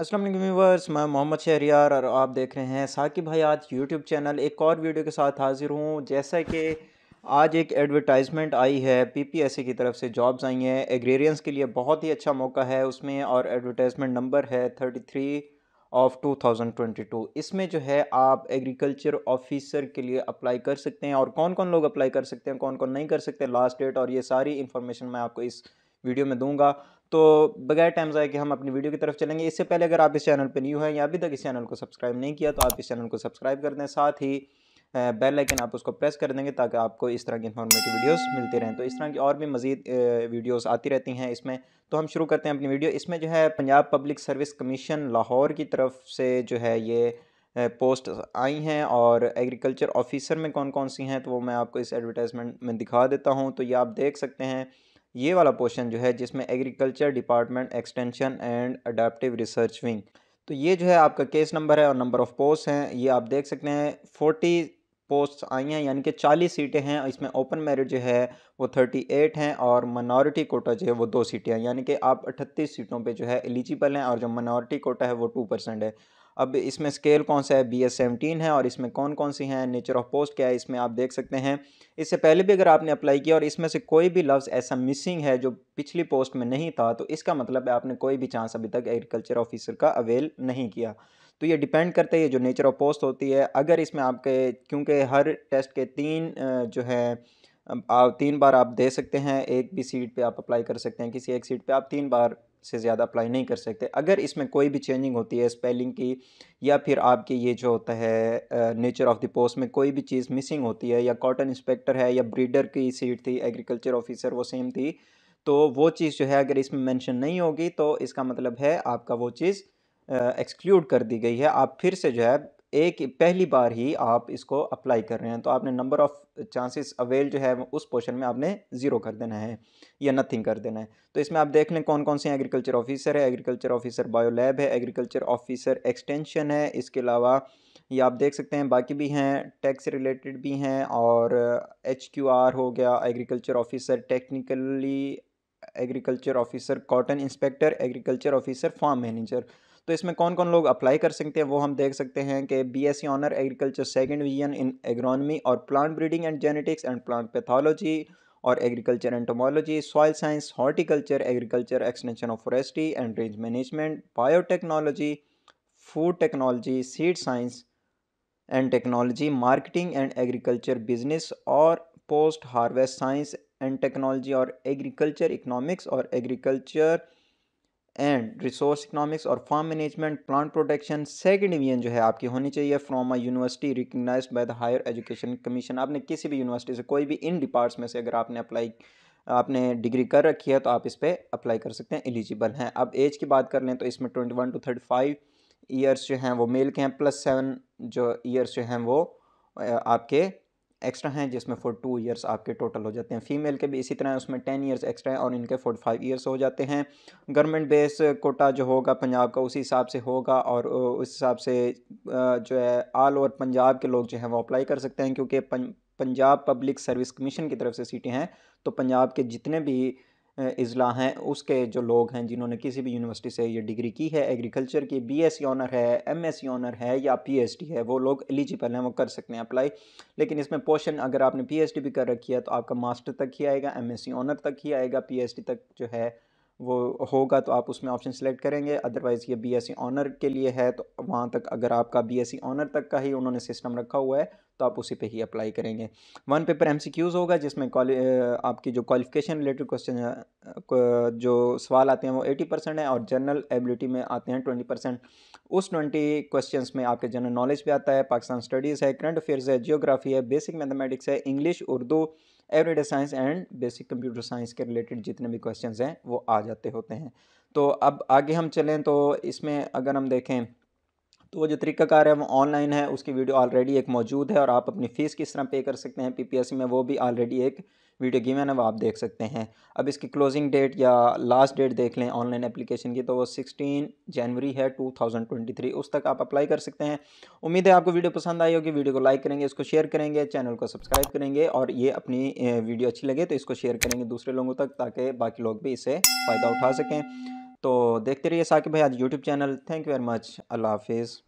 Aslam viewers मैं मोहम्मद शहरियार और आप देख रहे हैं साकिब हयात यूट्यूब चैनल एक और वीडियो के साथ हाज़िर हूँ जैसा कि आज एक एडवर्टाइजमेंट आई है पीपीएससी की तरफ से जॉब्स आई हैं एग्रेरियंस के लिए बहुत ही अच्छा मौका है उसमें और एडवर्टाइजमेंट नंबर है thirty three of two thousand twenty two इसमें जो है आप एग्रीकल्चर ऑफिसर के लिए अप्लाई कर सकते हैं और कौन कौन लोग अप्लाई कर सकते हैं कौन कौन नहीं कर सकते लास्ट डेट और ये सारी इन्फॉर्मेशन मैं आपको इस वीडियो में दूंगा तो बगैर टाइम जाए कि हम अपनी वीडियो की तरफ चलेंगे इससे पहले अगर आप इस चैनल पर न्यू हैं या अभी तक इस चैनल को सब्सक्राइब नहीं किया तो आप इस चैनल को सब्सक्राइब कर दें साथ ही बेल आइकन आप उसको प्रेस कर देंगे ताकि आपको इस तरह की इन्फॉर्मेटिव वीडियोस मिलती रहें तो इस तरह की और भी मज़ीद वीडियोस आती रहती हैं इसमें तो हम शुरू करते हैं अपनी वीडियो इसमें जो है Punjab public service commission Lahore की तरफ से जो है ये पोस्ट आई हैं और एग्रीकल्चर ऑफिसर में कौन कौन सी हैं तो वो मैं आपको इस एडवर्टाइजमेंट में दिखा देता हूँ तो ये आप देख सकते हैं ये वाला पोर्शन जो है जिसमें agriculture department extension and adaptive research wing तो ये जो है आपका केस नंबर है और नंबर ऑफ़ पोस्ट हैं ये आप देख सकते हैं फोर्टी पोस्ट आई हैं यानी कि चालीस सीटें हैं इसमें ओपन मेरिट जो है वो थर्टी एट हैं और मनॉरिटी कोटा जो है वो दो सीटें हैं यानी कि आप अट्ठतीस सीटों पे जो है एलिजिबल हैं और जो मनॉरिटी कोटा है वो टू परसेंट है अब इसमें स्केल कौन सा है बी एस सेवनटीन है और इसमें कौन कौन सी हैं नेचर ऑफ पोस्ट क्या है इसमें आप देख सकते हैं इससे पहले भी अगर आपने अप्लाई किया और इसमें से कोई भी लफ्ज़ ऐसा मिसिंग है जो पिछली पोस्ट में नहीं था तो इसका मतलब है आपने कोई भी चांस अभी तक एग्रीकल्चर ऑफिसर का अवेल नहीं किया तो ये डिपेंड करता है ये जो नेचर ऑफ पोस्ट होती है अगर इसमें आपके क्योंकि हर टेस्ट के तीन जो है आप तीन बार आप दे सकते हैं एक भी सीट पे आप अप्लाई कर सकते हैं किसी एक सीट पे आप तीन बार से ज़्यादा अप्लाई नहीं कर सकते अगर इसमें कोई भी चेंजिंग होती है स्पेलिंग की या फिर आपके ये जो होता है नेचर ऑफ़ द पोस्ट में कोई भी चीज़ मिसिंग होती है या कॉटन इंस्पेक्टर है या ब्रीडर की सीट थी एग्रीकल्चर ऑफिसर वो सेम थी तो वो चीज़ जो है अगर इसमें मैंशन नहीं होगी तो इसका मतलब है आपका वो चीज़ एक्सक्लूड कर दी गई है आप फिर से जो है एक पहली बार ही आप इसको अप्लाई कर रहे हैं तो आपने नंबर ऑफ़ चांसेस अवेल जो है उस पोर्शन में आपने ज़ीरो कर देना है या नथिंग कर देना है तो इसमें आप देख लें कौन कौन से एग्रीकल्चर ऑफिसर है एग्रीकल्चर ऑफिसर बायोलैब है एग्रीकल्चर ऑफिसर एक्सटेंशन है इसके अलावा ये आप देख सकते हैं बाकी भी हैं टैक्स रिलेटेड भी हैं और एच हो गया agriculture officer technically agriculture officer cotton inspector agriculture officer farm manager तो इसमें कौन कौन लोग अप्लाई कर सकते हैं वो हम देख सकते हैं कि B S C honour agriculture second division in agronomy और plant breeding and genetics and plant pathology और agriculture entomology soil science horticulture agriculture extension of forestry and range management biotechnology food technology seed science and technology marketing and agriculture business और post harvest science and technology और agriculture economics और agriculture and resource economics और farm management plant protection second division जो है आपकी होनी चाहिए from a university recognise by the higher education commission आपने किसी भी यूनिवर्सिटी से कोई भी इन डिपार्ट्स में से अगर आपने अप्लाई आपने डिग्री कर रखी है तो आप इस पर अप्लाई कर सकते हैं एलिजिबल हैं अब एज की बात कर लें तो इसमें twenty one to thirty five years जो हैं वो मेल के हैं प्लस सेवन जो ईयर्स जो हैं वो आपके एक्स्ट्रा हैं जिसमें फोर टू ईयर्स आपके टोटल हो जाते हैं फीमेल के भी इसी तरह उसमें टेन ईयर्स एक्स्ट्रा हैं और इनके फोर फाइव ईयर्स हो जाते हैं गवर्नमेंट बेस कोटा जो होगा पंजाब का उसी हिसाब से होगा और उस हिसाब से जो है ऑल ओवर पंजाब के लोग जो हैं वो अप्लाई कर सकते हैं क्योंकि पंजाब पब्लिक सर्विस कमीशन की तरफ से सीटें हैं तो पंजाब के जितने भी अजला हैं उसके जो लोग हैं जिन्होंने किसी भी यूनिवर्सिटी से ये डिग्री की है एग्रीकल्चर की बी एस सी ऑनर है एम एस सी ऑनर है या पी एच डी है वो लोग एलिजिबल हैं वो कर सकते हैं अप्लाई लेकिन इसमें पोर्शन अगर आपने पी एच डी भी कर रखी है तो आपका मास्टर तक ही आएगा एम एस सी ऑनर तक ही आएगा पी एच डी तक जो है वो होगा तो आप उसमें ऑप्शन सेलेक्ट करेंगे अदरवाइज़ ये बी एस ऑनर के लिए है तो वहाँ तक अगर आपका बी एस ऑनर तक का ही उन्होंने सिस्टम रखा हुआ है तो आप उसी पे ही अप्लाई करेंगे one paper M C Qs होगा जिसमें आपकी जो क्वालिफिकेशन रिलेटेड क्वेश्चन जो सवाल आते हैं वो एटी परसेंट है और जनरल एबिलिटी में आते हैं ट्वेंटी परसेंट उस ट्वेंटी क्वेश्चन में आपके जनरल नॉलेज भी आता है पाकिस्तान स्टडीज़ है करंट अफेयर्स है जियोग्राफी है बेसिक मैथमेटिक्स है English Urdu everyday science and basic computer science के रिलेटेड जितने भी क्वेश्चन हैं वो आ जाते होते हैं तो अब आगे हम चलें तो इसमें अगर हम देखें तो वो जो तरीकाकार है वो ऑनलाइन है उसकी वीडियो ऑलरेडी एक मौजूद है और आप अपनी फ़ीस किस तरह पे कर सकते हैं पीपीएससी में वो भी ऑलरेडी एक वीडियो गेम है वो आप देख सकते हैं अब इसकी क्लोजिंग डेट या लास्ट डेट देख लें ऑनलाइन एप्लीकेशन की तो वो सिक्सटीन जनवरी है टू थाउजेंड ट्वेंटी थ्री उस तक आप अप्लाई कर सकते हैं उम्मीद है आपको वीडियो पसंद आई होगी वीडियो को लाइक करेंगे इसको शेयर करेंगे चैनल को सब्सक्राइब करेंगे और ये अपनी वीडियो अच्छी लगे तो इसको शेयर करेंगे दूसरे लोगों तक ताकि बाकी लोग भी इससे फ़ायदा उठा सकें तो देखते रहिए साकिब भाई आज YouTube channel thank you very much अल्लाह हाफिज़